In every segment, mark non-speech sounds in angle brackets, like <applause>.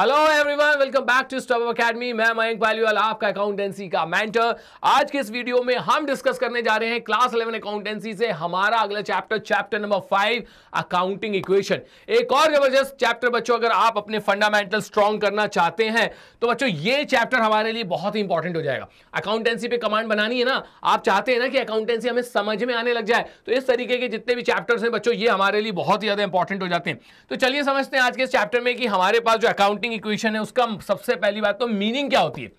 hello everyone welcome back to stop academy मैं मयंक पालीवाल आपका accountancy का मेंटर आज के इस वीडियो में हम डिस्कस करने जा रहे हैं क्लास 11 अकाउंटेंसी से हमारा अगला chapter chapter number five accounting equation एक और जबरदस्त चैप्टर बच्चों अगर आप अपने फंडामेंटल स्ट्रॉन्ग करना चाहते हैं तो बच्चों ये चैप्टर हमारे लिए बहुत ही इंपॉर्टेंट हो जाएगा अकाउंटेंसी पे कमांड बनानी है ना आप चाहते हैं ना कि अकाउंटेंसी हमें समझ में आने लग जाए तो इस तरीके के जितने भी चैप्टर्स हैं बच्चों ये हमारे लिए बहुत ही ज्यादा इंपॉर्टेंट हो जाते हैं तो चलिए समझते हैं आज के इस चैप्टर में कि हमारे पास जो अकाउंटिंग डिफरेंशिएटिंग इक्वेशन है उसका सबसे पहली बात तो मीनिंग क्या होती है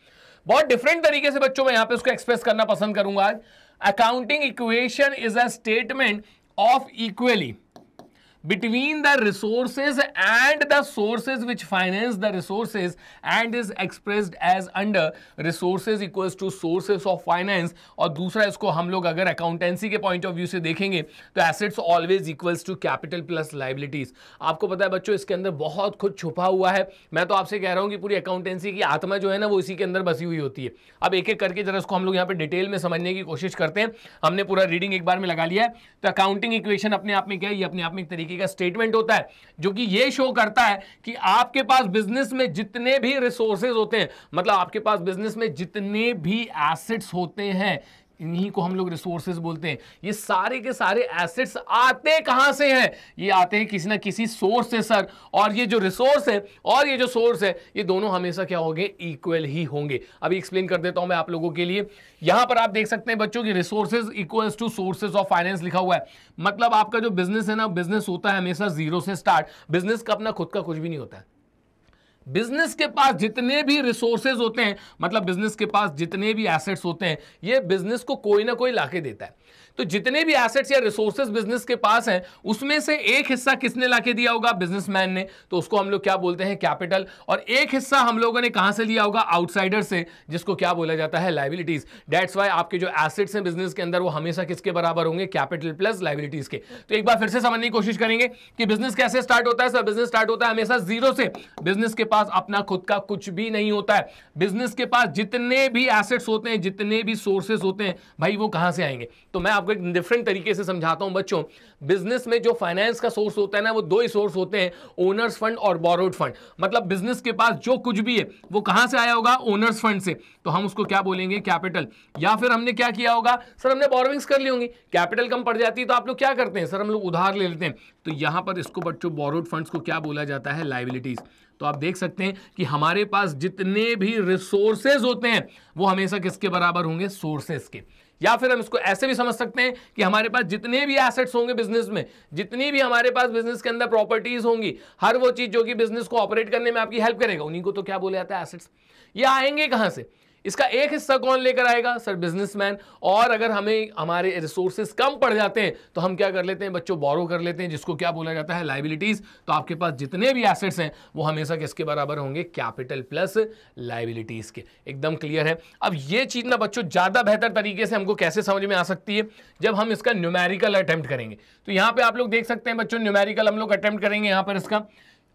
बहुत डिफरेंट तरीके से बच्चों में यहां पे उसको एक्सप्रेस करना पसंद करूंगा आज accounting equation is a statement of equally between the resources and the sources which finance the resources and is expressed as under resources equals to sources of finance और दूसरा इसको हम लोग अगर अकाउंटेंसी के पॉइंट ऑफ व्यू से देखेंगे तो assets always equals to capital plus liabilities आपको पता है बच्चों इसके अंदर बहुत कुछ छुपा हुआ है मैं तो आपसे कह रहा हूँ कि पूरी अकाउंटेंसी की आत्मा जो है ना वो इसी के अंदर बसी हुई होती है अब एक एक करके जरा इसको हम लोग यहाँ पे डिटेल में समझने की कोशिश करते हैं हमने पूरा रीडिंग एक बार में लगा लिया है तो अकाउंटिंग इक्वेशन अपने आप में क्या ये अपने आप में एक तरीके का स्टेटमेंट होता है जो कि ये शो करता है कि आपके पास बिजनेस में जितने भी रिसोर्सेज होते हैं मतलब आपके पास बिजनेस में जितने भी एसेट्स होते हैं इन्हीं को हम लोग रिसोर्सेज बोलते हैं ये सारे के सारे एसेट्स आते कहां से हैं ये आते हैं किसी ना किसी सोर्स से सर और ये जो रिसोर्स है और ये जो सोर्स है ये दोनों हमेशा क्या होंगे इक्वल ही होंगे अभी एक्सप्लेन कर देता हूं मैं आप लोगों के लिए यहां पर आप देख सकते हैं बच्चों की resources equals to sources of finance लिखा हुआ है मतलब आपका जो बिजनेस है ना बिजनेस होता है हमेशा जीरो से स्टार्ट बिजनेस का अपना खुद का कुछ भी नहीं होता है बिजनेस के पास जितने भी रिसोर्सेज होते हैं मतलब बिजनेस के पास जितने भी एसेट्स होते हैं ये बिजनेस को कोई ना कोई लाके देता है तो जितने भी एसेट्स या रिसोर्सेज बिजनेस के पास हैं उसमें से एक हिस्सा किसने लाके दिया होगा बिजनेसमैन ने तो उसको हम लोग क्या बोलते हैं कैपिटल और एक हिस्सा हम लोगों ने कहां से लिया होगा आउटसाइडर से जिसको क्या बोला जाता है लाइबिलिटीज डेट्स वाई आपके जो एसेट्स हैं बिजनेस के अंदर वो हमेशा किसके बराबर होंगे कैपिटल प्लस लाइबिलिटीज के तो एक बार फिर से समझने की कोशिश करेंगे कि बिजनेस कैसे स्टार्ट होता है सर बिजनेस स्टार्ट होता है हमेशा जीरो से बिजनेस के पास पास अपना खुद का कुछ भी नहीं होता है बिजनेस के पास जितने भी एसेट्स होते हैं जितने भी सोर्सेस होते हैं भाई वो कहां से आएंगे तो मैं आपको एक डिफरेंट तरीके से समझाता हूं बच्चों बिजनेस में जो फाइनेंस का सोर्स होता है ना वो दो ही सोर्स होते हैं ओनर्स फंड और बोरोड फंड मतलब बिजनेस के पास जो कुछ भी है वो कहां से आया होगा ओनर्स फंड से तो हम उसको क्या बोलेंगे कैपिटल या फिर हमने क्या किया होगा सर हमने बोरोविंग्स कर ली होंगी कैपिटल कम पड़ जाती है तो आप लोग क्या करते हैं सर हम लोग उधार ले लेते हैं तो यहां पर इसको बच्चों बोरोड फंड्स को क्या बोला जाता है लाइबिलिटीज़ तो आप देख सकते हैं कि हमारे पास जितने भी रिसोर्सेज होते हैं वो हमेशा किसके बराबर होंगे सोर्सेज के या फिर हम इसको ऐसे भी समझ सकते हैं कि हमारे पास जितने भी एसेट्स होंगे बिजनेस में जितनी भी हमारे पास बिजनेस के अंदर प्रॉपर्टीज होंगी हर वो चीज जो कि बिजनेस को ऑपरेट करने में आपकी हेल्प करेगा उन्हीं को तो क्या बोला जाता है एसेट्स ये आएंगे कहां से इसका एक हिस्सा कौन लेकर आएगा सर बिजनेसमैन और अगर हमें हमारे रिसोर्सेस कम पड़ जाते हैं तो हम क्या कर लेते हैं बच्चों बोरो कर लेते हैं जिसको क्या बोला जाता है लाइबिलिटीज तो आपके पास जितने भी एसेट्स हैं वो हमेशा किसके बराबर होंगे कैपिटल प्लस लाइबिलिटीज के एकदम क्लियर है अब ये चीज ना बच्चों ज्यादा बेहतर तरीके से हमको कैसे समझ में आ सकती है जब हम इसका न्यूमेरिकल अटैम्प्ट करेंगे तो यहाँ पे आप लोग देख सकते हैं बच्चों न्यूमेरिकल हम लोग अटैम्प्ट करेंगे यहाँ पर इसका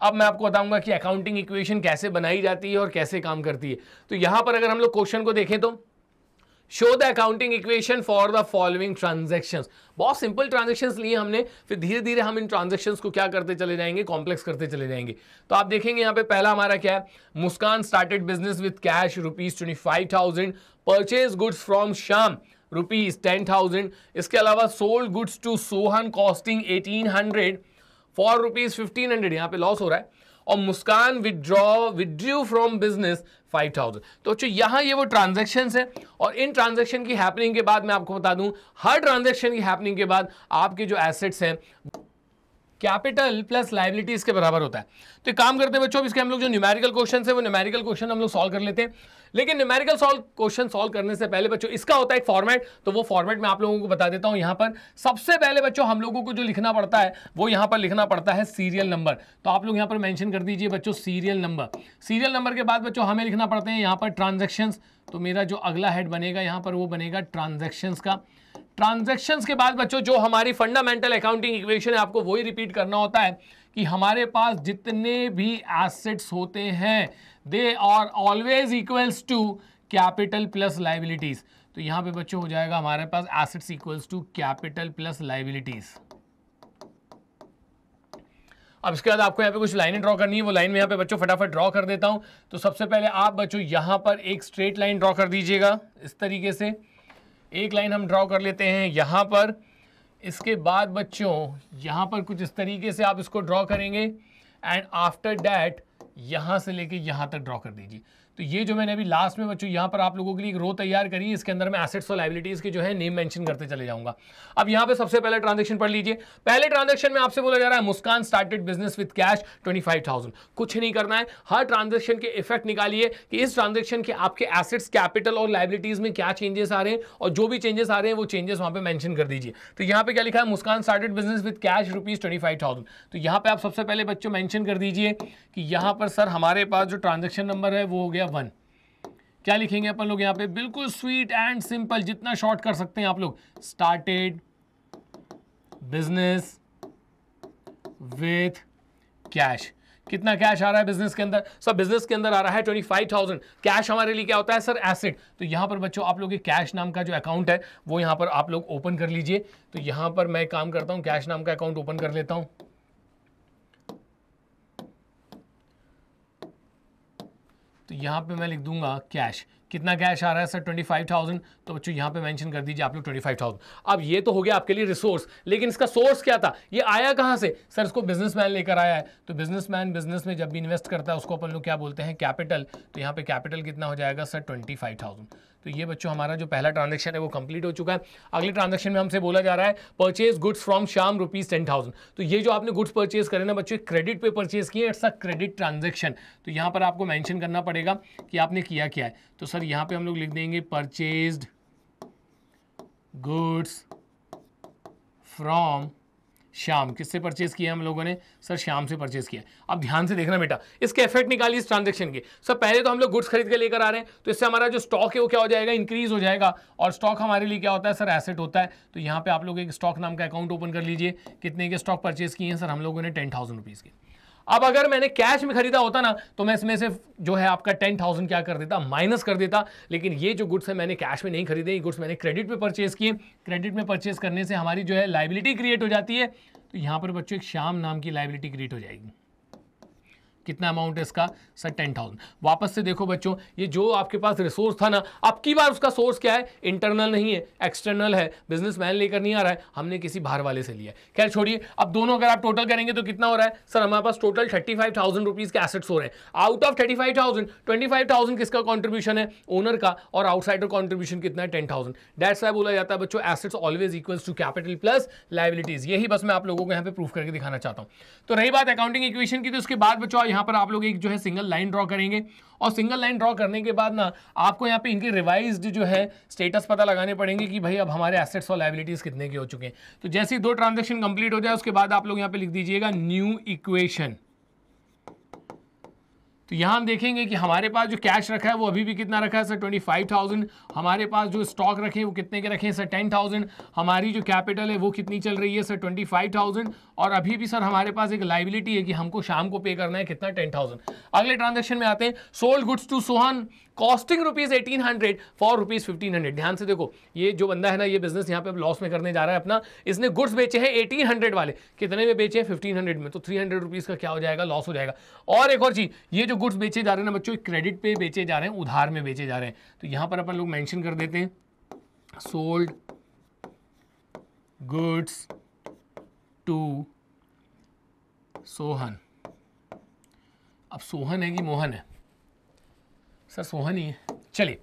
अब मैं आपको बताऊंगा कि अकाउंटिंग इक्वेशन कैसे बनाई जाती है और कैसे काम करती है तो यहां पर अगर हम लोग क्वेश्चन को देखें तो show the accounting equation for the following transaction बहुत सिंपल ट्रांजेक्शन लिए हमने फिर धीरे धीरे हम इन ट्रांजेक्शन को क्या करते चले जाएंगे कॉम्प्लेक्स करते चले जाएंगे तो आप देखेंगे यहाँ पे पहला हमारा क्या है Muskan started business with cash rupees twenty five thousand purchase goods from Shyam rupees ten thousand इसके अलावा sold goods to Sohan costing eighteen hundred for rupees fifteen hundred यहाँ पे लॉस हो रहा है और Muskan withdraw withdrew from business five thousand तो अच्छा यहाँ ये वो ट्रांजेक्शन है और इन ट्रांजेक्शन की हैपनिंग के बाद मैं आपको बता दूं हर ट्रांजेक्शन की हैपनिंग के बाद आपके जो एसेट्स हैं कैपिटल प्लस लाइबिलिटी इसके बराबर होता है तो काम करते हैं बच्चों इसके हम लोग जो न्यूमेरिकल क्वेश्चन है वो न्यूमेरिकल क्वेश्चन हम लोग सॉल्व कर लेते हैं लेकिन न्यूमेरिकल सॉल्व क्वेश्चन सॉल्व करने से पहले बच्चों इसका होता है एक फॉर्मेट तो वो फॉर्मेट मैं आप लोगों को बता देता हूं यहां पर सबसे पहले बच्चों हम लोगों को जो लिखना पड़ता है वो यहां पर लिखना पड़ता है सीरियल नंबर तो आप लोग यहाँ पर मैंशन कर दीजिए बच्चों सीरियल नंबर सीरियल नंबर के बाद बच्चों हमें लिखना पड़ते हैं यहाँ पर ट्रांजेक्शन तो मेरा जो अगला हेड बनेगा यहां पर वो बनेगा ट्रांजेक्शन का ट्रांजेक्शन के बाद बच्चों जो हमारी फंडामेंटल अकाउंटिंग इक्वेशन है आपको वही रिपीट करना होता है कि हमारे पास जितने भी एसेट्स होते हैं they are always equals to capital plus liabilities तो यहाँ पे बच्चों हो जाएगा हमारे पास assets equals to capital plus liabilities अब इसके बाद आपको यहाँ पे कुछ लाइनें ड्रॉ करनी है वो लाइन में यहाँ पे बच्चों फटाफट ड्रॉ कर देता हूं तो सबसे पहले आप बच्चों यहाँ पर एक स्ट्रेट लाइन ड्रॉ कर दीजिएगा इस तरीके से एक लाइन हम ड्रॉ कर लेते हैं यहाँ पर इसके बाद बच्चों यहाँ पर कुछ इस तरीके से आप इसको ड्रॉ करेंगे एंड आफ्टर डैट यहाँ से लेके यहाँ तक ड्रॉ कर दीजिए तो ये जो मैंने अभी लास्ट में बच्चों यहाँ पर आप लोगों के लिए एक रो तैयार करी इसके अंदर मैं एसेट्स और लाइबिलिटीज़ के जो है नेम मेंशन करते चले जाऊंगा अब यहाँ पे सबसे पहले ट्रांजेक्शन पढ़ लीजिए पहले ट्रांजेक्शन में आपसे बोला जा रहा है Muskan started business with cash twenty कुछ नहीं करना है हर ट्रांजेक्शन के इफेक्ट निकालिए कि इस ट्रांजेक्शन के आपके एसेट्स कैपिटल और लाइबिलिटीज़ में क्या चेंजेस आ रहे हैं और जो भी चेंजेस आ रहे हैं वो चेंजेस वहाँ पर मैंशन कर दीजिए तो यहाँ पे क्या लिखा है Muskan started business with cash rupees twenty तो यहाँ पर आप सबसे पहले बच्चों मैंशन कर दीजिए कि यहाँ पर सर हमारे पास जो ट्रांजेक्शन नंबर है वो हो गया गया वन क्या लिखेंगे अपन लोग यहां पे बिल्कुल स्वीट एंड सिंपल जितना शॉर्ट कर सकते हैं आप लोग स्टार्टेड बिजनेस विथ कैश कितना कैश आ रहा है बिजनेस के अंदर सर बिजनेस के अंदर आ रहा है ट्वेंटी फाइव थाउजेंड कैश हमारे लिए क्या होता है सर एसेट तो यहां पर बच्चों आप लोग के कैश नाम का जो अकाउंट है वो यहां पर आप लोग ओपन कर लीजिए तो यहां पर मैं काम करता हूं कैश नाम का अकाउंट ओपन कर लेता हूं तो यहाँ पे मैं लिख दूंगा कैश कितना कैश आ रहा है सर ट्वेंटी फाइव थाउजेंड तो बच्चों यहाँ पे मेंशन कर दीजिए आप लोग ट्वेंटी फाइव थाउजेंड अब ये तो हो गया आपके लिए रिसोर्स लेकिन इसका सोर्स क्या था ये आया कहाँ से सर इसको बिजनेसमैन लेकर आया है तो बिजनेसमैन बिजनेस में जब भी इन्वेस्ट करता है उसको अपन लोग क्या बोलते हैं कैपिटल तो यहाँ पे कैपिटल कितना हो जाएगा सर ट्वेंटी फाइव थाउजेंड तो ये बच्चों हमारा जो पहला ट्रांजेक्शन है वो कंप्लीट हो चुका है अगले ट्रांजेक्शन में हमसे बोला जा रहा है purchase goods from Shyam rupees ten thousand तो ये जो आपने गुड्स परचेज करे ना बच्चों क्रेडिट पे परचेज किए इट्स अ क्रेडिट ट्रांजेक्शन तो यहाँ पर आपको मैंशन करना पड़ेगा कि आपने किया क्या है तो सर यहाँ पर हम लोग लिख देंगे परचेज गुड्स फ्रॉम श्याम किससे परचेज किया हम लोगों ने सर श्याम से परचेज किया अब ध्यान से देखना बेटा इसके इफेक्ट निकालिए इस ट्रांजेक्शन के सर पहले तो हम लोग गुड्स खरीद के लेकर आ रहे हैं तो इससे हमारा जो स्टॉक है वो क्या हो जाएगा इंक्रीज हो जाएगा और स्टॉक हमारे लिए क्या होता है सर एसेट होता है तो यहाँ पे आप लोग एक स्टॉक नाम का अकाउंट ओपन कर लीजिए कितने के स्टॉक परचेज किए हैं सर हम लोगों ने टेन थाउजेंड रुपीज़ के अब अगर मैंने कैश में खरीदा होता ना तो मैं इसमें से जो है आपका टेन थाउजेंड क्या कर देता माइनस कर देता लेकिन ये जो गुड्स है मैंने कैश में नहीं खरीदे ये गुड्स मैंने क्रेडिट पे परचेज किए क्रेडिट में परचेज करने से हमारी जो है लाइबिलिटी क्रिएट हो जाती है तो यहाँ पर बच्चों एक श्याम नाम की लाइबिलिटी क्रिएट हो जाएगी कितना अमाउंट है इसका सर टेन थाउजेंड वापस से देखो बच्चों ये जो आपके पास रिसोर्स था ना अब की बार उसका सोर्स क्या है इंटरनल नहीं है एक्सटर्नल है बिजनेस मैन लेकर नहीं आ रहा है हमने किसी बाहर वाले से लिया खैर छोड़िए अब दोनों अगर आप टोटल करेंगे तो कितना हो रहा है सर हमारे पास total thirty five thousand rupees के एसेट्स हो रहे हैं out of thirty five thousand twenty five thousand किसका कॉन्ट्रीब्यूशन है ओनर का और आउटसाइडर कॉन्ट्रीब्यूशन कितना है टेन थाउजेंड डेट्स वाई बोला जाता है बच्चों assets always equals to capital plus liabilities यही बस मैं आप लोगों को यहाँ पे प्रूफ करके दिखाना चाहता हूँ तो रही बात अकाउंटिंग इक्वेशन की तो उसके बाद बच्चों यहाँ पर आप लोग एक जो है सिंगल लाइन ड्रॉ करेंगे और सिंगल लाइन ड्रॉ करने के बाद ना आपको यहाँ पे इनके रिवाइज जो है स्टेटस पता लगाने पड़ेंगे कि भाई अब हमारे एसेट्स और लाइबिलिटीज़ कितने के हो चुके हैं तो जैसे ही दो ट्रांजेक्शन कंप्लीट हो जाए उसके बाद आप लोग यहाँ पे लिख दीजिएगा न्यू इक्वेशन तो यहाँ देखेंगे कि हमारे पास जो कैश रखा है वो अभी भी कितना रखा है सर ट्वेंटी फाइव थाउजेंड हमारे पास जो स्टॉक रखे हैं वो कितने के रखे हैं सर टेन थाउजेंड हमारी जो कैपिटल है वो कितनी चल रही है सर ट्वेंटी फाइव थाउजेंड और अभी भी सर हमारे पास एक लाइबिलिटी है कि हमको शाम को पे करना है कितना टेन थाउजेंड अगले ट्रांजेक्शन में आते हैं sold goods to Sohan costing rupees eighteen hundred for rupees fifteen hundred ध्यान से देखो ये जो बंदा है ना ये बिजनेस यहाँ पे अब लॉस में करने जा रहा है अपना इसने गुड्स बेचे हैं एटीन हंड्रेड वाले कितने में बेचे हैं फिफ्टीन हंड्रेड में तो थ्री हंड्रेड रुपीज का क्या हो जाएगा लॉस हो जाएगा और एक और चीज ये जो गुड्स बेचे जा रहे हैं ना बच्चों क्रेडिट पे बेचे जा रहे हैं उधार में बेचे जा रहे हैं तो यहां पर अपन लोग मैंशन कर देते हैं सोल्ड गुड्स टू सोहन अब सोहन है कि मोहन है सर सोहन ही है चलिए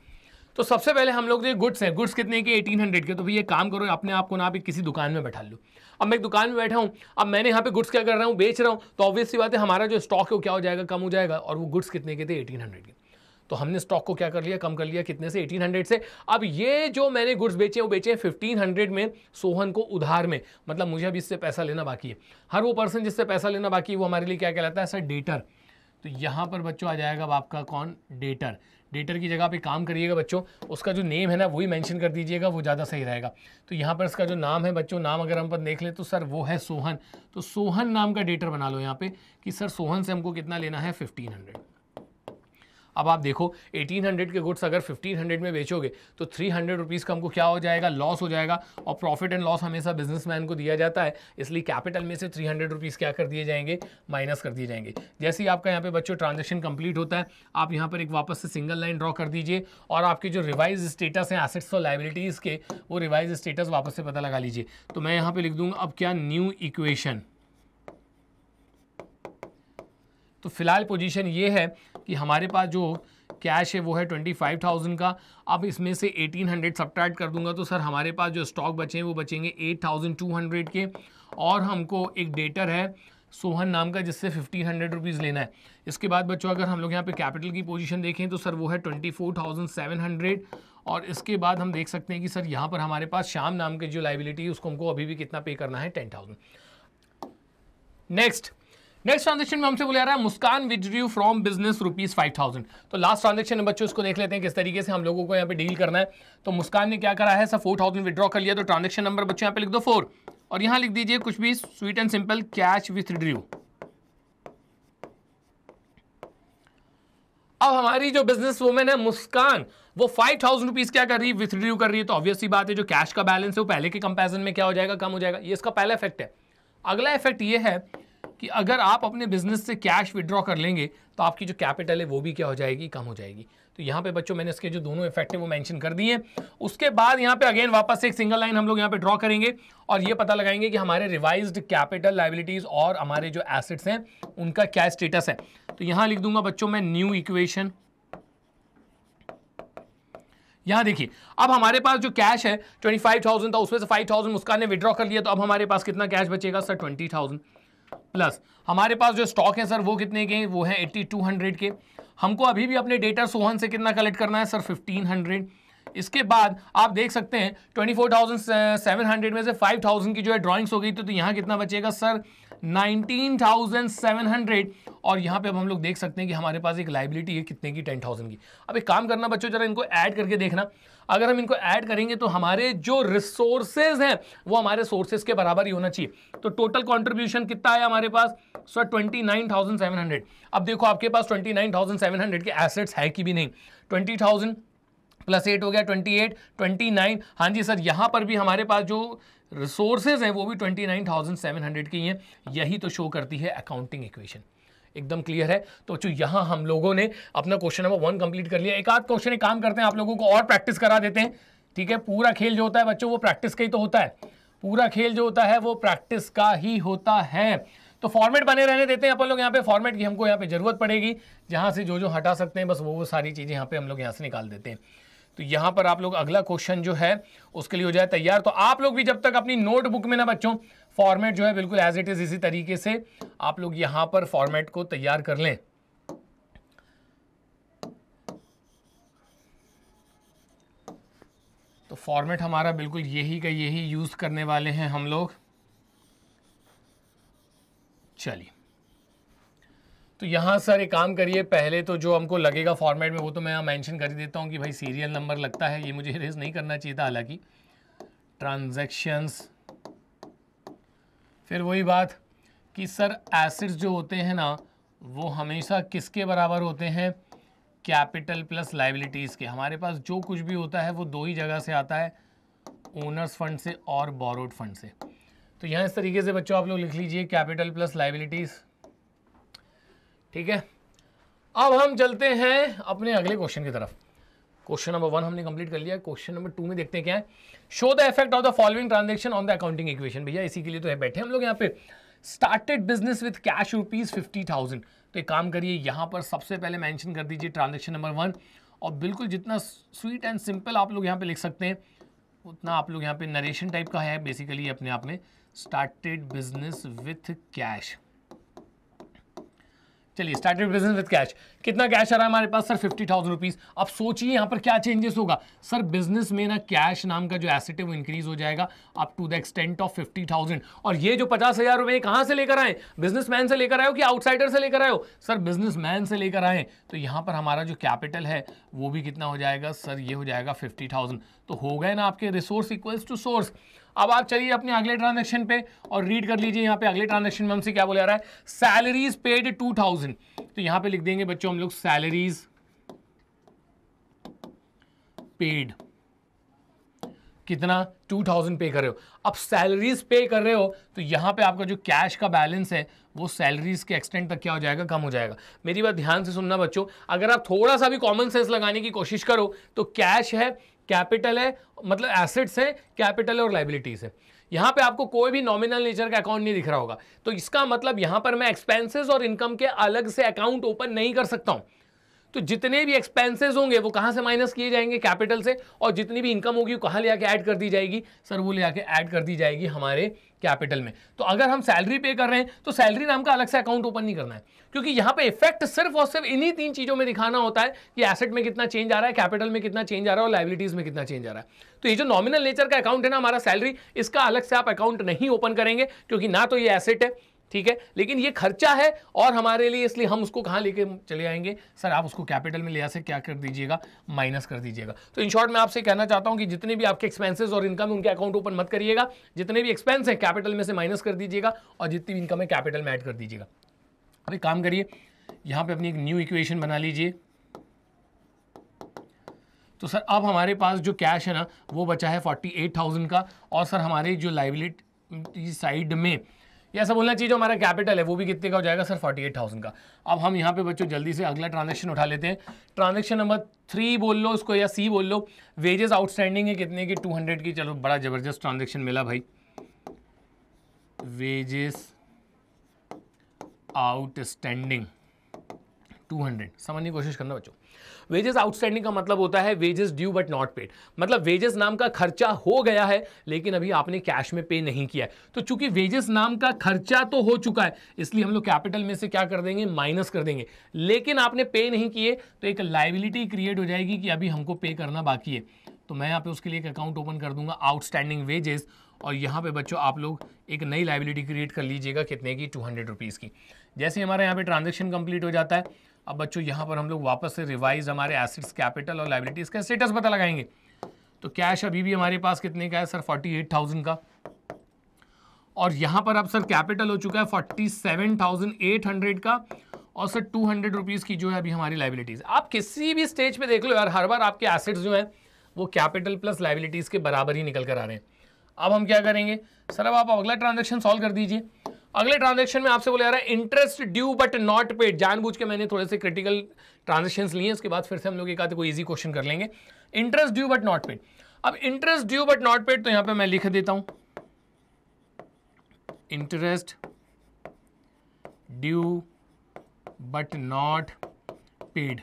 तो सबसे पहले हम लोग जो गुड्स हैं गुड्स कितने के 1800 के तो भैया काम करो अपने आप को ना भी किसी दुकान में बैठा लो अब मैं एक दुकान में बैठा हूँ अब मैंने यहाँ पे गुड्स क्या कर रहा हूँ बेच रहा हूँ तो ऑब्वियसली बात है हमारा जो स्टॉक है वो क्या हो जाएगा कम हो जाएगा और वो गुड्स कितने के थे एटीन हंड्रेड के तो हमने स्टॉक को क्या कर लिया कम कर लिया कितने से 1800 से अब ये जो मैंने गुड्स बेचे वो बेचे हैं 1500 में सोहन को उधार में मतलब मुझे अभी इससे पैसा लेना बाकी है हर वो पर्सन जिससे पैसा लेना बाकी है वो हमारे लिए क्या कहलाता है सर डेटर तो यहाँ पर बच्चों आ जाएगा अब आपका कौन डेटर डेटर की जगह पे काम करिएगा बच्चों उसका जो नेम है ना वही मेंशन कर दीजिएगा वो ज़्यादा सही रहेगा तो यहाँ पर इसका जो नाम है बच्चों नाम अगर हम पर देख लें तो सर वो है सोहन तो सोहन नाम का डेटर बना लो यहाँ पे कि सर सोहन से हमको कितना लेना है फिफ्टीन हंड्रेड अब आप देखो 1800 के गुड्स अगर 1500 में बेचोगे तो 300 रुपीज़ का हमको क्या हो जाएगा लॉस हो जाएगा और प्रॉफिट एंड लॉस हमेशा बिजनेसमैन को दिया जाता है इसलिए कैपिटल में से 300 रुपीज़ क्या कर दिए जाएंगे माइनस कर दिए जाएंगे जैसे ही आपका यहाँ पे बच्चों ट्रांजेक्शन कंप्लीट होता है आप यहाँ पर एक वापस से सिंगल लाइन ड्रॉ कर दीजिए और आपके जो रिवाइज स्टेटस हैं एसेट्स और लाइबिलिटीज़ के वो रिवाइज स्टेटस वापस से पता लगा लीजिए तो मैं यहाँ पर लिख दूंगा अब क्या न्यू इक्वेशन तो फिलहाल पोजीशन ये है कि हमारे पास जो कैश है वो है ट्वेंटी फाइव थाउजेंड का अब इसमें से एटीन हंड्रेड सब्ट्रैक्ट कर दूंगा तो सर हमारे पास जो स्टॉक बचे हैं वो बचेंगे एट थाउजेंड टू हंड्रेड के और हमको एक डेटर है सोहन नाम का जिससे फिफ्टीन हंड्रेड रुपीज़ लेना है इसके बाद बच्चों अगर हम लोग यहाँ पे कैपिटल की पोजीशन देखें तो सर वो है twenty four thousand seven hundred और इसके बाद हम देख सकते हैं कि सर यहाँ पर हमारे पास शाम नाम के जो लाइबिलिटी है उसको हमको अभी भी कितना पे करना है ten thousand next next transaction में हमसे बोला रहा है Muskan withdrew from business rupees five thousand तो लास्ट ट्रांजेक्शन में बच्चों इसको देख लेते हैं किस तरीके से हम लोगों को यहाँ पे डील करना है तो मुस्कान ने क्या करा है सर फोर थाउजेंड विद्रॉ कर लिया तो ट्रांजेक्शन नंबर बच्चों यहाँ पे लिख दो फोर और यहाँ लिख दीजिए कुछ भी sweet and simple cash withdrew अब हमारी जो बिजनेस वुमेन है मुस्कान वो फाइव थाउजेंड रुपीज क्या कर रही है विथड्रू कर रही है तो ऑब्वियसली बात है जो कैश का बैलेंस है वो पहले के कंपेरिजन में क्या हो जाएगा कम हो जाएगा ये इसका पहला इफेक्ट है अगला इफेक्ट ये है कि अगर आप अपने बिजनेस से कैश विड्रॉ कर लेंगे तो आपकी जो कैपिटल है वो भी क्या हो जाएगी कम हो जाएगी तो यहाँ पे बच्चों मैंने इसके जो दोनों इफेक्ट है वो मेंशन कर दिए उसके बाद यहाँ पे अगेन वापस एक सिंगल लाइन हम लोग यहाँ पे ड्रॉ करेंगे और ये पता लगाएंगे कि हमारे रिवाइज्ड कैपिटल लाइबिलिटीज और हमारे जो एसेट्स हैं उनका क्या स्टेटस है तो यहाँ लिख दूंगा बच्चों मैं न्यू इक्वेशन यहाँ देखिए अब हमारे पास जो कैश है 25,000 था उसमें से 5,000 उसका ने विड्रॉ कर लिया तो अब हमारे पास कितना कैश बचेगा सर 20,000 प्लस हमारे पास जो स्टॉक है सर वो कितने के वो है एट्टी टू हंड्रेड के हमको अभी भी अपने डेटा सोहन से कितना कलेक्ट करना है सर फिफ्टीन हंड्रेड इसके बाद आप देख सकते हैं twenty four thousand seven hundred में से फाइव थाउजेंड की जो है ड्राइंग्स हो गई तो, तो यहाँ कितना बचेगा सर 19,700 और यहाँ पे अब हम लोग देख सकते हैं कि हमारे पास एक लाइबिलिटी है कितने की 10,000 की अब एक काम करना बच्चों जरा इनको ऐड करके देखना अगर हम इनको ऐड करेंगे तो हमारे जो रिसोर्सेज हैं वो हमारे सोर्सेज के बराबर ही होना चाहिए तो टोटल कॉन्ट्रीब्यूशन कितना है हमारे पास सर हंड्रेड अब देखो आपके पास हंड्रेड के एसेट्स है कि भी नहीं थाउजेंड प्लस एट हो गया 28, 29 हाँ जी सर यहाँ पर भी हमारे पास जो रिसोर्सेज हैं वो भी 29,700 की हैं यही तो शो करती है अकाउंटिंग इक्वेशन एकदम क्लियर है तो जो यहाँ हम लोगों ने अपना क्वेश्चन नंबर वन कंप्लीट कर लिया एक आध क्वेश्चन एक काम करते हैं आप लोगों को और प्रैक्टिस करा देते हैं ठीक है पूरा खेल जो होता है बच्चों वो प्रैक्टिस का ही तो होता है पूरा खेल जो होता है वो प्रैक्टिस का ही होता है तो फॉर्मेट बने रहने देते हैं अपन लोग यहाँ पे फॉर्मेट की हमको यहाँ पे जरूरत पड़ेगी जहाँ से जो जो हटा सकते हैं बस वो वो सारी चीज़ें यहाँ पे हम लोग यहाँ से निकाल देते हैं तो यहां पर आप लोग अगला क्वेश्चन जो है उसके लिए हो जाए तैयार तो आप लोग भी जब तक अपनी नोटबुक में ना बच्चों फॉर्मेट जो है बिल्कुल एज इट इज़ इसी तरीके से आप लोग यहां पर फॉर्मेट को तैयार कर लें तो फॉर्मेट हमारा बिल्कुल यही का यही यूज़ करने वाले हैं हम लोग चलिए तो यहाँ सर एक काम करिए पहले तो जो हमको लगेगा फॉर्मेट में वो तो मैं यहाँ मैंशन कर देता हूँ कि भाई सीरियल नंबर लगता है ये मुझे रेज नहीं करना चाहिए था हालांकि ट्रांजेक्शन्स फिर वही बात कि सर एसिड्स जो होते हैं ना वो हमेशा किसके बराबर होते हैं कैपिटल प्लस लाइबिलिटीज़ के हमारे पास जो कुछ भी होता है वो दो ही जगह से आता है ओनर्स फंड से और बोरोड फंड से तो यहाँ इस तरीके से बच्चों आप लोग लिख लीजिए कैपिटल प्लस लाइबिलिटीज़ ठीक है अब हम चलते हैं अपने अगले क्वेश्चन की तरफ क्वेश्चन नंबर वन हमने कंप्लीट कर लिया क्वेश्चन नंबर टू में देखते हैं क्या है show the effect of the following transaction on the accounting equation भैया इसी के लिए तो है बैठे हम लोग यहाँ पे started business with cash rupees fifty thousand तो एक काम करिए यहाँ पर सबसे पहले मैंशन कर दीजिए ट्रांजेक्शन नंबर वन और बिल्कुल जितना स्वीट एंड सिंपल आप लोग यहाँ पे लिख सकते हैं उतना आप लोग यहाँ पे नरेशन टाइप का है बेसिकली अपने आप में स्टार्टेड बिजनेस विथ कैश चलिए स्टार्टेड बिजनेस विद कैश कितना कैश आ रहा है हमारे पास सर फिफ्टी थाउजेंड रुपीज़ अब सोचिए यहाँ पर क्या चेंजेस होगा सर बिजनेस में ना कैश नाम का जो एसेट है वो इंक्रीज हो जाएगा up to the extent of fifty thousand और ये जो पचास हज़ार रुपये कहाँ से लेकर आए बिजनेसमैन से लेकर आए हो कि आउटसाइडर से लेकर आए हो सर मैन से लेकर आए तो यहाँ पर हमारा जो कैपिटल है वो भी कितना हो जाएगा सर ये हो जाएगा फिफ्टी थाउजेंड तो हो गए ना आपके रिसोर्स इक्वल्स टू सोर्स अब आप चलिए अपने अगले ट्रांजेक्शन पे और रीड कर लीजिए यहाँ पे अगले ट्रांजेक्शन में हमसे क्या बोला रहा है सैलरीज पेड टू थाउजेंड तो यहां पे लिख देंगे बच्चों हम लोग सैलरीज पेड कितना टू थाउजेंड पे कर रहे हो अब सैलरीज पे कर रहे हो तो यहाँ पे आपका जो कैश का बैलेंस है वो सैलरीज के एक्सटेंड तक क्या हो जाएगा कम हो जाएगा मेरी बात ध्यान से सुनना बच्चों अगर आप थोड़ा सा भी कॉमन सेंस लगाने की कोशिश करो तो कैश है कैपिटल है मतलब एसेट्स हैं कैपिटल है और लाइबिलिटीज़ है यहाँ पे आपको कोई भी नॉमिनल नेचर का अकाउंट नहीं दिख रहा होगा तो इसका मतलब यहाँ पर मैं एक्सपेंसेस और इनकम के अलग से अकाउंट ओपन नहीं कर सकता हूँ तो जितने भी एक्सपेंसेस होंगे वो कहाँ से माइनस किए जाएंगे कैपिटल से और जितनी भी इनकम होगी वो कहाँ ले आके ऐड कर दी जाएगी सर वो ले आके ऐड कर दी जाएगी हमारे कैपिटल में तो अगर हम सैलरी पे कर रहे हैं तो सैलरी नाम का अलग से अकाउंट ओपन नहीं करना है क्योंकि यहां पे इफेक्ट सिर्फ और सिर्फ इन्हीं तीन चीज़ों में दिखाना होता है कि एसेट में कितना चेंज आ रहा है कैपिटल में कितना चेंज आ रहा है और लाइबिलिटीज़ में कितना चेंज आ रहा है तो ये जो नॉमिनल नेचर का अकाउंट है ना हमारा सैलरी इसका अलग से आप अकाउंट नहीं ओपन करेंगे क्योंकि ना तो ये एसेट है ठीक है लेकिन ये खर्चा है और हमारे लिए इसलिए हम उसको कहाँ लेके चले आएंगे सर आप उसको कैपिटल में ले से क्या कर दीजिएगा माइनस कर दीजिएगा तो इन शॉर्ट मैं आपसे कहना चाहता हूँ कि जितने भी आपके एक्सपेंसेस और इनकम उनके अकाउंट ओपन मत करिएगा जितने भी एक्सपेंस हैं कैपिटल में से माइनस कर दीजिएगा और जितनी भी इनकम है कैपिटल में ऐड कर दीजिएगा अब एक काम करिए यहाँ पर अपनी एक न्यू इक्वेशन बना लीजिए तो सर अब हमारे पास जो कैश है ना वो बचा है थाउजेंड का और सर हमारे जो लाइबिलिटी साइड में ये ऐसा बोलना चाहिए जो हमारा कैपिटल है वो भी कितने का हो जाएगा सर फोर्टी एट थाउजेंड का अब हम यहाँ पे बच्चों जल्दी से अगला ट्रांजेक्शन उठा लेते हैं ट्रांजेक्शन नंबर थ्री बोल लो उसको या सी बोल लो वेजेस आउटस्टैंडिंग है कितने की टू हंड्रेड की चलो बड़ा ज़बरदस्त ट्रांजेक्शन मिला भाई वेजेस आउटस्टैंडिंग टू हंड्रेड समझने की कोशिश करना बच्चों वेजेस आउटस्टैंडिंग का मतलब होता है wages due but not paid मतलब वेजेस नाम का खर्चा हो गया है लेकिन अभी आपने कैश में पे नहीं किया है तो चूंकि वेजेस नाम का खर्चा तो हो चुका है इसलिए हम लोग कैपिटल में से क्या कर देंगे माइनस कर देंगे लेकिन आपने पे नहीं किए तो एक लाइबिलिटी क्रिएट हो जाएगी कि अभी हमको पे करना बाकी है तो मैं यहाँ पे उसके लिए एक अकाउंट ओपन कर दूंगा आउटस्टैंडिंग वेजेस और यहाँ पे बच्चों आप लोग एक नई लाइबिलिटी क्रिएट कर लीजिएगा कितने की टू हंड्रेड की जैसे हमारे यहाँ पे ट्रांजेक्शन कंप्लीट हो जाता है अब बच्चों यहाँ पर हम लोग वापस से रिवाइज हमारे एसेट्स कैपिटल और लाइबिलिटीज़ का स्टेटस पता लगाएंगे तो कैश अभी भी हमारे पास कितने का है सर फोर्टी एट थाउजेंड का और यहाँ पर अब सर कैपिटल हो चुका है forty seven thousand eight hundred का और सर टू हंड्रेड रुपीज़ की जो है अभी हमारी लाइबिलिटीज़ आप किसी भी स्टेज पे देख लो यार हर बार आपके एसेट्स जो हैं वो कैपिटल प्लस लाइबिलिटीज़ के बराबर ही निकल कर आ रहे हैं अब हम क्या करेंगे सर अब आप अगला ट्रांजेक्शन सॉल्व कर दीजिए अगले ट्रांजेक्शन में आपसे बोला जा रहा है interest due but not paid जानबूझ के मैंने थोड़े से क्रिटिकल ट्रांजेक्शन लिए इसके बाद फिर से हम लोग एक आते कोई ईजी क्वेश्चन कर लेंगे interest due but not paid अब interest due but not paid तो यहां पे मैं लिख देता हूं interest due but not paid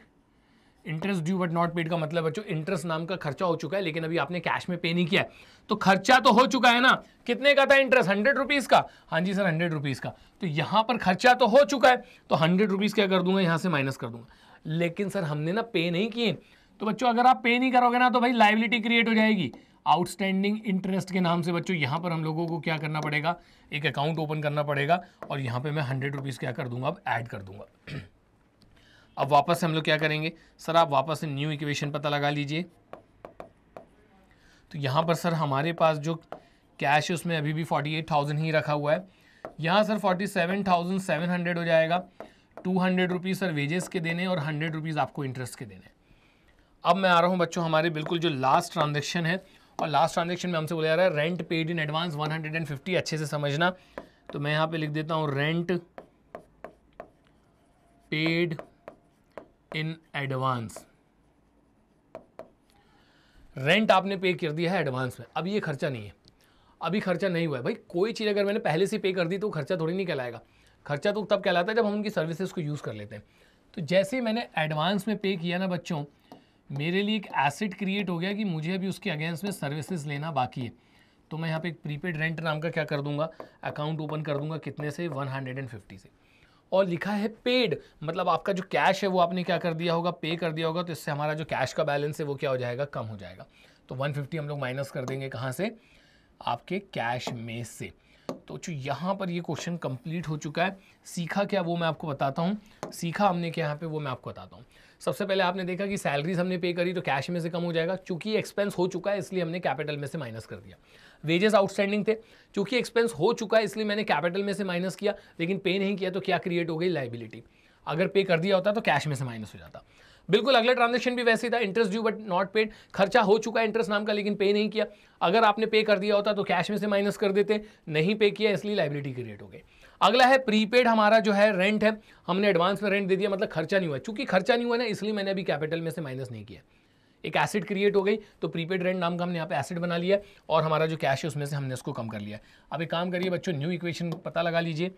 interest due but not paid का मतलब बच्चों इंटरेस्ट नाम का खर्चा हो चुका है लेकिन अभी आपने कैश में पे नहीं किया तो खर्चा तो हो चुका है ना कितने का था इंटरेस्ट हंड्रेड रुपीज़ का हाँ जी सर हंड्रेड रुपीज़ का तो यहाँ पर खर्चा तो हो चुका है तो हंड्रेड रुपीज़ क्या कर दूंगा यहाँ से माइनस कर दूंगा लेकिन सर हमने ना पे नहीं किए तो बच्चों अगर आप पे नहीं करोगे ना तो भाई लाइबिलिटी क्रिएट हो जाएगी आउटस्टैंडिंग इंटरेस्ट के नाम से बच्चों यहाँ पर हम लोगों को क्या करना पड़ेगा एक अकाउंट ओपन करना पड़ेगा और यहाँ पे मैं हंड्रेड रुपीज़ क्या कर दूंगा अब ऐड कर दूंगा <clears throat> अब वापस हम लोग क्या करेंगे सर आप वापस न्यू इक्वेशन पता लगा लीजिए तो यहाँ पर सर हमारे पास जो कैश है उसमें अभी भी फोर्टी एट थाउजेंड ही रखा हुआ है यहाँ sir forty seven thousand seven hundred हो जाएगा two hundred rupees sir wages के देने और हंड्रेड रुपीज़ आपको इंटरेस्ट के देने अब मैं आ रहा हूँ बच्चों हमारे बिल्कुल जो लास्ट ट्रांजेक्शन है और लास्ट ट्रांजेक्शन में हमसे बोला जा रहा है rent paid in advance fifty अच्छे से समझना तो मैं यहाँ पर लिख देता हूँ rent paid in advance rent आपने पे कर दिया है एडवांस में अब ये खर्चा नहीं है अभी खर्चा नहीं हुआ है भाई कोई चीज़ अगर मैंने पहले से पे कर दी तो खर्चा थोड़ी नहीं कहलाएगा खर्चा तो तब कहलाता है जब हम उनकी सर्विसेज को यूज़ कर लेते हैं तो जैसे ही मैंने एडवांस में पे किया ना बच्चों मेरे लिए एक एसिड क्रिएट हो गया कि मुझे अभी उसके अगेंस्ट में सर्विसेज लेना बाकी है तो मैं यहाँ पे एक प्रीपेड रेंट नाम का क्या कर दूंगा अकाउंट ओपन कर दूंगा कितने से 150 से और लिखा है पेड मतलब आपका जो कैश है वो आपने क्या कर दिया होगा पे कर दिया होगा तो इससे हमारा जो कैश का बैलेंस है वो क्या हो जाएगा कम हो जाएगा तो 150 हम लोग माइनस कर देंगे कहाँ से आपके कैश में से तो जो यहाँ पर ये क्वेश्चन कंप्लीट हो चुका है सीखा क्या वो मैं आपको बताता हूँ सीखा हमने क्या यहाँ पे वो मैं आपको बताता हूँ सबसे पहले आपने देखा कि सैलरीज हमने पे करी तो कैश में से कम हो जाएगा चूंकि एक्सपेंस हो चुका है इसलिए हमने कैपिटल में से माइनस कर दिया वेजेस आउटस्टैंडिंग थे चूंकि एक्सपेंस हो चुका है इसलिए मैंने कैपिटल में से माइनस किया लेकिन पे नहीं किया तो क्या क्रिएट हो गई लाइबिलिटी अगर पे कर दिया होता तो कैश में से माइनस हो जाता बिल्कुल अगला ट्रांजेक्शन भी वैसे ही था interest due but not paid खर्चा हो चुका है इंटरेस्ट नाम का लेकिन पे नहीं किया अगर आपने पे कर दिया होता तो कैश में से माइनस कर देते नहीं पे किया इसलिए लाइबिलिटी क्रिएट हो गई अगला है प्रीपेड हमारा जो है रेंट है हमने एडवांस में रेंट दे दिया मतलब खर्चा नहीं हुआ चूंकि खर्चा नहीं हुआ ना इसलिए मैंने अभी कैपिटल में से माइनस नहीं किया एक एसिड क्रिएट हो गई तो प्रीपेड रेंट नाम का हमने यहाँ पे एसिड बना लिया और हमारा जो कैश है उसमें से हमने इसको कम कर लिया अब एक काम करिए बच्चों न्यू इक्वेशन पता लगा लीजिए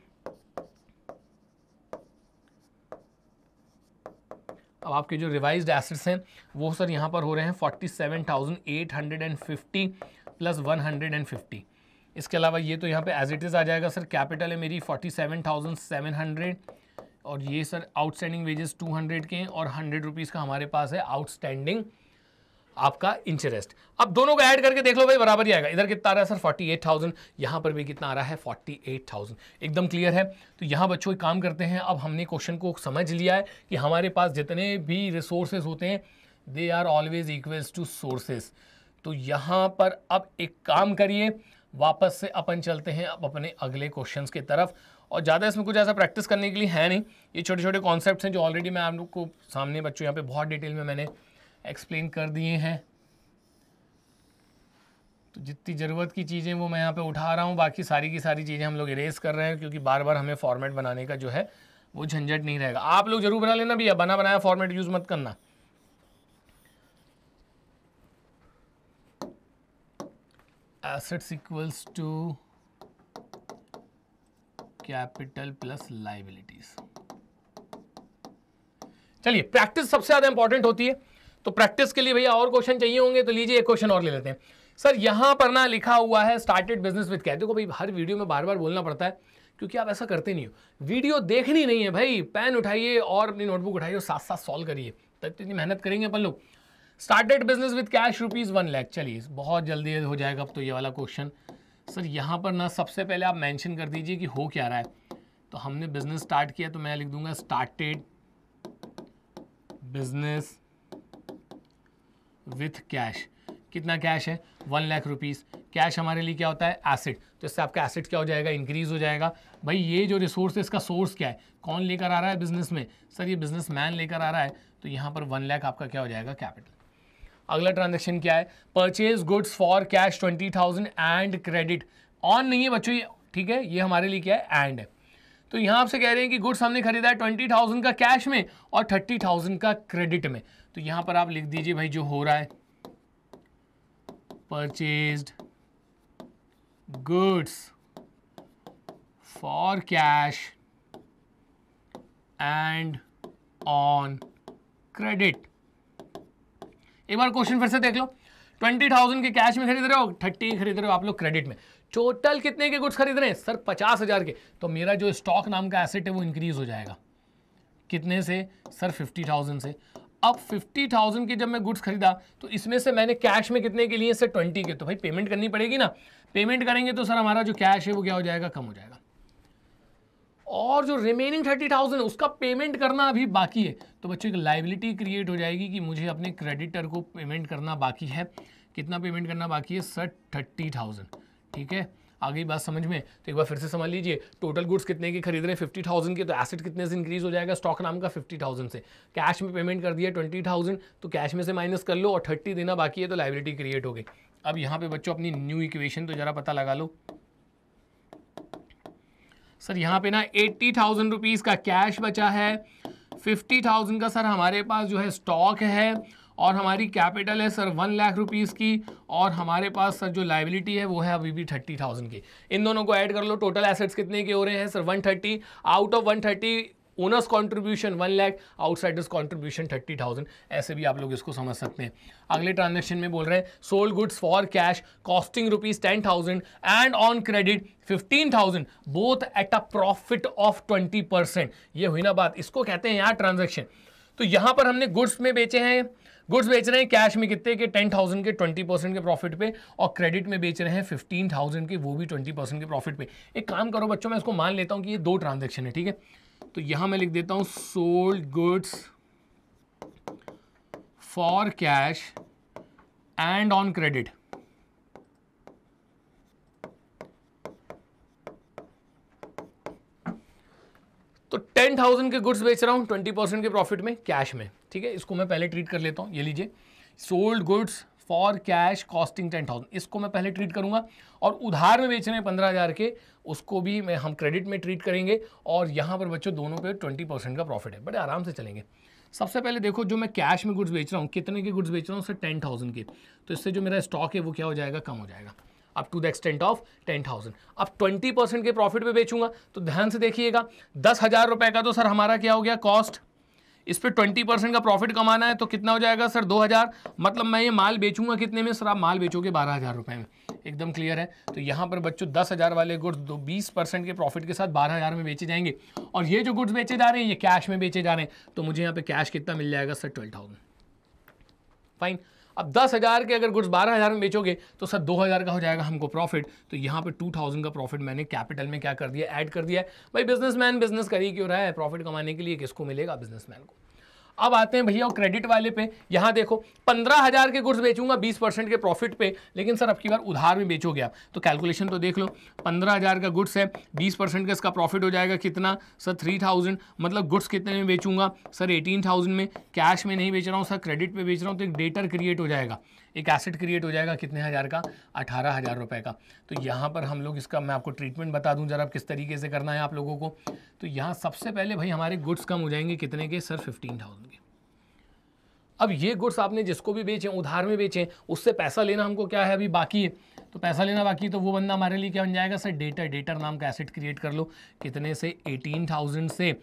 अब आपके जो रिवाइज्ड एसिड्स हैं वो सर यहाँ पर हो रहे हैं forty seven thousand eight hundred and fifty plus one hundred and fifty इसके अलावा ये तो यहाँ पे एज इट इज़ आ जाएगा सर कैपिटल है मेरी forty seven thousand seven hundred और ये sir outstanding wages two hundred के हैं और हंड्रेड रुपीज़ का हमारे पास है आउटस्टैंडिंग आपका इंटरेस्ट अब दोनों को ऐड करके देख लो भाई बराबर ही आएगा इधर कितना आ रहा है सर फोर्टी एट थाउजेंड यहाँ पर भी कितना आ रहा है फोर्टी एट थाउजेंड एकदम क्लियर है तो यहाँ बच्चों एक काम करते हैं अब हमने क्वेश्चन को समझ लिया है कि हमारे पास जितने भी रिसोर्सेज होते हैं they are always equals to sources तो यहाँ पर अब एक काम करिए वापस से अपन चलते हैं अब अपने अगले क्वेश्चन की तरफ और ज़्यादा इसमें कुछ ऐसा प्रैक्टिस करने के लिए है नहीं ये छोटे छोटे कॉन्सेप्ट हैं जो ऑलरेडी मैं आप लोग को सामने बच्चों यहाँ पे बहुत डिटेल में मैंने एक्सप्लेन कर दिए हैं तो जितनी ज़रूरत की चीज़ें वो मैं यहाँ पे उठा रहा हूँ बाकी सारी की सारी चीज़ें हम लोग इरेज कर रहे हैं क्योंकि बार बार हमें फॉर्मेट बनाने का जो है वो झंझट नहीं रहेगा आप लोग जरूर बना लेना भैया बना बनाया फॉर्मेट यूज़ मत करना assets equals to capital plus liabilities चलिए प्रैक्टिस सबसे ज़्यादा इंपॉर्टेंट होती है तो प्रैक्टिस के लिए भैया और क्वेश्चन चाहिए होंगे तो लीजिए एक क्वेश्चन और ले लेते हैं सर यहाँ पर ना लिखा हुआ है स्टार्टेड बिजनेस विद कैश देखो भाई हर वीडियो में बार बार बोलना पड़ता है क्योंकि आप ऐसा करते नहीं हो वीडियो देखनी नहीं है भाई पेन उठाइए और अपनी नोटबुक उठाइए और साथ साथ सॉल्व करिए तब तो इतनी मेहनत करेंगे अपन लोग started business with cash rupees one lakh चलिए बहुत जल्दी हो जाएगा अब तो ये वाला क्वेश्चन सर यहाँ पर ना सबसे पहले आप मैंशन कर दीजिए कि हो क्या रहा है तो हमने बिजनेस स्टार्ट किया तो मैं लिख दूंगा स्टार्टेड बिजनेस विथ कैश कितना कैश है वन लाख रुपीज़ कैश हमारे लिए क्या होता है एसिड तो इससे आपका एसिड क्या हो जाएगा इंक्रीज हो जाएगा भाई ये जो रिसोर्स है इसका सोर्स क्या है कौन लेकर आ रहा है बिजनेस में सर ये बिजनेस मैन लेकर आ रहा है तो यहाँ पर वन लाख आपका क्या हो जाएगा कैपिटल अगला ट्रांजेक्शन क्या है purchase goods for cash twenty thousand and credit on नहीं है बच्चों ये ठीक है ये हमारे लिए क्या है एंड है तो यहां आपसे कह रहे हैं कि गुड्स हमने खरीदा है ट्वेंटी थाउजेंड का कैश में और थर्टी थाउजेंड का क्रेडिट में तो यहां पर आप लिख दीजिए भाई जो हो रहा है purchased goods for cash and on credit एक बार क्वेश्चन फिर से देख लो ट्वेंटी थाउजेंड के कैश में खरीद रहे हो थर्टी खरीद रहे हो आप लोग क्रेडिट में टोटल कितने के गुड्स खरीद रहे हैं सर पचास हजार के तो मेरा जो स्टॉक नाम का एसेट है वो इंक्रीज हो जाएगा कितने से सर फिफ्टी थाउजेंड से अब 50,000 के जब मैं गुड्स खरीदा तो इसमें से मैंने कैश में कितने के लिए से 20 के तो भाई पेमेंट करनी पड़ेगी ना पेमेंट करेंगे तो सर हमारा जो कैश है वो क्या हो जाएगा कम हो जाएगा और जो रिमेनिंग थर्टी थाउजेंड उसका पेमेंट करना अभी बाकी है तो बच्चों एक लाइबिलिटी क्रिएट हो जाएगी कि मुझे अपने क्रेडिटर को पेमेंट करना बाकी है कितना पेमेंट करना बाकी है सर थर्टी थाउजेंड ठीक है आ गई बात समझ में तो एक बार फिर से समझ लीजिए टोटल गुड्स कितने की खरीद रहे फिफ्टी थाउजेंड के तो एसेट कितने से इंक्रीज हो जाएगा स्टॉक नाम का फिफ्टी थाउजेंड से कैश में पेमेंट कर दिया ट्वेंटी थाउजेंड तो कैश में से माइनस कर लो और थर्टी देना बाकी है तो लाइबिलिटी क्रिएट हो गई अब यहाँ पे बच्चों अपनी न्यू इक्वेशन तो जरा पता लगा लो सर यहाँ पे ना एट्टी थाउजेंड रुपीज़ का कैश बचा है फिफ्टी थाउजेंड का सर हमारे पास जो है स्टॉक है और हमारी कैपिटल है सर वन लाख रुपीज़ की और हमारे पास सर जो लाइबिलिटी है वो है अभी भी थर्टी थाउजेंड की इन दोनों को ऐड कर लो टोटल एसेट्स कितने के हो रहे हैं sir one thirty out of one thirty owners contribution one lakh outsiders contribution thirty thousand ऐसे भी आप लोग इसको समझ सकते हैं अगले ट्रांजेक्शन में बोल रहे हैं sold goods for cash costing rupees ten thousand and on credit fifteen thousand both at a profit of twenty percent ये हुई ना बात इसको कहते हैं यहाँ ट्रांजेक्शन तो यहाँ पर हमने गुड्स में बेचे हैं गुड्स बेच रहे हैं कैश में कितने के टेन थाउजेंड के ट्वेंटी परसेंट के प्रॉफिट पे और क्रेडिट में बेच रहे हैं फिफ्टीन थाउजेंड के वो भी ट्वेंटी परसेंट के प्रॉफिट पे एक काम करो बच्चों मैं इसको मान लेता हूं कि ये दो ट्रांजेक्शन है ठीक है तो यहां मैं लिख देता हूं sold goods for cash and on credit तो टेन थाउजेंड के गुड्स बेच रहा हूँ ट्वेंटी परसेंट के प्रॉफिट में कैश में ठीक है इसको मैं पहले ट्रीट कर लेता हूँ ये लीजिए sold goods for cash costing ten thousand इसको मैं पहले ट्रीट करूँगा और उधार में बेच रहे हैं पंद्रह हज़ार के उसको भी मैं हम क्रेडिट में ट्रीट करेंगे और यहाँ पर बच्चों दोनों पे ट्वेंटी परसेंट का प्रॉफिट है बड़े आराम से चलेंगे सबसे पहले देखो जो मैं कैश में गुड्स बेच रहा हूँ कितने के गुड्स बेच रहा हूँ उससे टेन थाउजेंड के तो इससे जो मेरा स्टॉक है वो क्या हो जाएगा कम हो जाएगा up to the extent of ten thousand अब ट्वेंटी परसेंट के प्रॉफिट पे बेचूंगा तो ध्यान से देखिएगा दस हज़ार रुपए का तो सर हमारा क्या हो गया कॉस्ट इस पर ट्वेंटी परसेंट का प्रॉफिट कमाना है तो कितना हो जाएगा सर दो हज़ार मतलब मैं ये माल बेचूंगा कितने में सर आप माल बेचोगे बारह हज़ार रुपए में एकदम क्लियर है तो यहाँ पर बच्चों दस हज़ार वाले गुड्स दो बीस परसेंट के प्रॉफिट के साथ बारह हज़ार में बेचे जाएंगे और ये जो गुड्स बेचे जा रहे हैं ये कैश में बेचे जा रहे हैं तो मुझे यहाँ पे कैश कितना मिल जाएगा सर ट्वेल्व थाउजेंड फाइन अब दस हज़ार के अगर गुड्स बारह हज़ार में बेचोगे तो सर दो हज़ार का हो जाएगा हमको प्रॉफिट तो यहाँ पे टू थाउजेंड का प्रॉफिट मैंने कैपिटल में क्या कर दिया ऐड कर दिया भाई बिजनेसमैन बिजनेस कर ही क्यों रहा है प्रॉफिट कमाने के लिए किसको मिलेगा बिजनेसमैन को अब आते हैं भैया क्रेडिट वाले पे यहाँ देखो पंद्रह हज़ार के गुड्स बेचूंगा बीस परसेंट के प्रॉफिट पे लेकिन सर अब की बार उधार में बेचोगे आप तो कैलकुलेशन तो देख लो पंद्रह हज़ार का गुड्स है बीस परसेंट का इसका प्रॉफिट हो जाएगा कितना सर थ्री थाउजेंड मतलब गुड्स कितने में बेचूंगा सर एटीन थाउजेंड में कैश में नहीं बेच रहा हूँ सर क्रेडिट पर बेच रहा हूँ तो एक डेटर क्रिएट हो जाएगा एक एसिड क्रिएट हो जाएगा कितने हज़ार का अठारह हज़ार रुपये का तो यहाँ पर हम लोग इसका मैं आपको ट्रीटमेंट बता दूँ ज़रा किस तरीके से करना है आप लोगों को तो यहाँ सबसे पहले भाई हमारे गुड्स कम हो जाएंगे कितने के सर फिफ्टीन थाउजेंड के अब ये गुड्स आपने जिसको भी बेचें उधार में बेचें उससे पैसा लेना हमको क्या है अभी बाकी है तो पैसा लेना बाकी तो वो बंदा हमारे लिए क्या बन जाएगा सर डेटर डेटर नाम का एसेट क्रिएट कर लो कितने से एटीन थाउजेंड से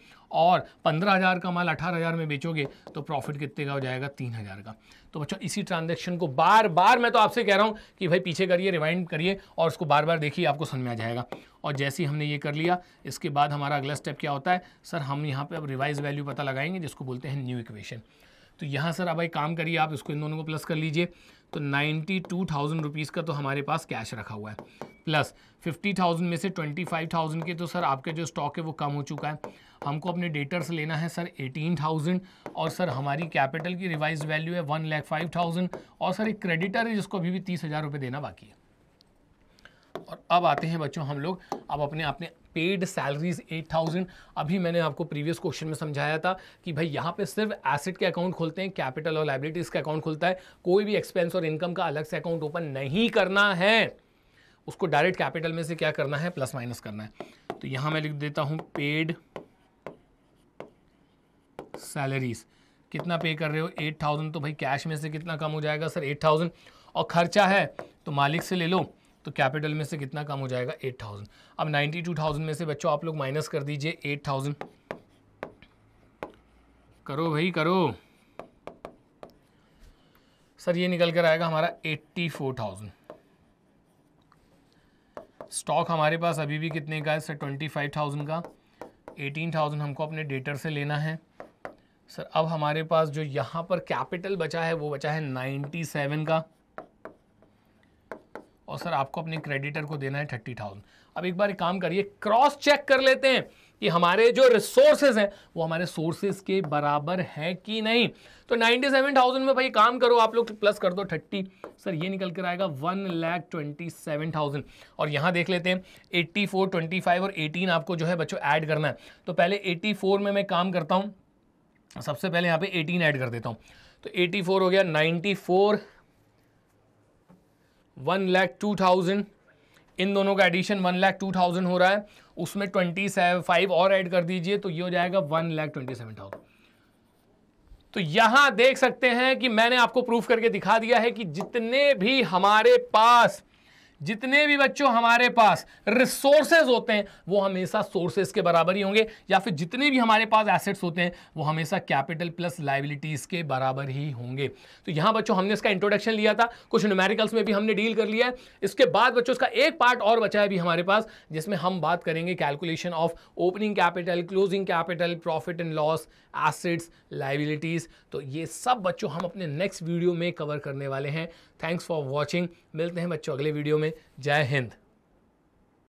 और पंद्रह हज़ार का माल अठारह हज़ार में बेचोगे तो प्रॉफिट कितने का हो जाएगा तीन हज़ार का तो बच्चों इसी ट्रांजेक्शन को बार बार मैं तो आपसे कह रहा हूँ कि भाई पीछे करिए रिवाइंड करिए और उसको बार बार देखिए आपको समझ में आ जाएगा और जैसे ही हमने ये कर लिया इसके बाद हमारा अगला स्टेप क्या होता है सर हम यहाँ पर अब रिवाइज वैल्यू पता लगाएंगे जिसको बोलते हैं न्यू इक्वेशन तो यहाँ सर अब एक काम करिए आप इसको इन दोनों को प्लस कर लीजिए तो नाइन्टी टू थाउजेंड रुपीज़ का तो हमारे पास कैश रखा हुआ है प्लस फिफ्टी थाउजेंड में से ट्वेंटी फाइव थाउजेंड के तो सर आपके जो स्टॉक है वो कम हो चुका है हमको अपने डेटर्स लेना है सर एटीन थाउजेंड और सर हमारी कैपिटल की रिवाइज वैल्यू है वन लैख फाइव थाउजेंड और सर एक क्रेडिटर है जिसको अभी भी तीस हज़ार रुपये देना बाकी है और अब आते हैं बच्चों हम लोग अब अपने अपने पेड सैलरीज 8000 अभी मैंने आपको प्रीवियस क्वेश्चन में समझाया था कि भाई यहाँ पे सिर्फ एसेट के अकाउंट खोलते हैं कैपिटल और लाइबिलिटीज़ का अकाउंट खुलता है कोई भी एक्सपेंस और इनकम का अलग से अकाउंट ओपन नहीं करना है उसको डायरेक्ट कैपिटल में से क्या करना है प्लस माइनस करना है तो यहाँ मैं लिख देता हूँ पेड सैलरीज कितना पे कर रहे हो एट थाउजेंड तो भाई कैश में से कितना कम हो जाएगा सर एट थाउजेंड और खर्चा है तो मालिक से ले लो तो कैपिटल में से कितना कम हो जाएगा एट थाउजेंड अब नाइन्टी टू थाउजेंड में से बच्चों आप लोग माइनस कर दीजिए एट थाउजेंड करो भाई करो सर ये निकल कर आएगा हमारा एट्टी फोर थाउजेंड स्टॉक हमारे पास अभी भी कितने का है सर ट्वेंटी फाइव थाउजेंड का एटीन थाउजेंड हमको अपने डेटर से लेना है सर अब हमारे पास जो यहाँ पर कैपिटल बचा है वो बचा है नाइन्टी सेवन का और सर आपको अपने क्रेडिटर को देना है थर्टी थाउजेंड अब एक बार एक काम करिए क्रॉस चेक कर लेते हैं कि हमारे जो रिसोर्सेज हैं वो हमारे सोर्सेज के बराबर हैं कि नहीं तो नाइन्टी सेवन थाउजेंड में भाई काम करो आप लोग प्लस कर दो थर्टी सर ये निकल कर आएगा one lakh twenty seven thousand और यहाँ देख लेते हैं एट्टी फोर ट्वेंटी फाइव और एटीन आपको जो है बच्चों ऐड करना है तो पहले एट्टी फोर में मैं काम करता हूँ सबसे पहले यहाँ पे एटीन ऐड कर देता हूँ तो एटी फोर हो गया ninety four one lakh two thousand इन दोनों का addition one lakh two thousand हो रहा है उसमें ट्वेंटी फाइव और ऐड कर दीजिए तो ये हो जाएगा one lakh twenty seven thousand तो यहां देख सकते हैं कि मैंने आपको प्रूफ करके दिखा दिया है कि जितने भी हमारे पास जितने भी बच्चों हमारे पास रिसोर्सेज होते हैं वो हमेशा सोर्सेज के बराबर ही होंगे या फिर जितने भी हमारे पास एसेट्स होते हैं वो हमेशा कैपिटल प्लस लाइबिलिटीज के बराबर ही होंगे तो यहां बच्चों हमने इसका इंट्रोडक्शन लिया था कुछ न्यूमेरिकल्स में भी हमने डील कर लिया है इसके बाद बच्चों इसका एक पार्ट और बचा है भी हमारे पास जिसमें हम बात करेंगे calculation of opening capital closing capital profit and loss assets liabilities तो ये सब बच्चों हम अपने नेक्स्ट वीडियो में कवर करने वाले हैं थैंक्स फॉर वॉचिंग मिलते हैं बच्चों अगले वीडियो में जय हिंद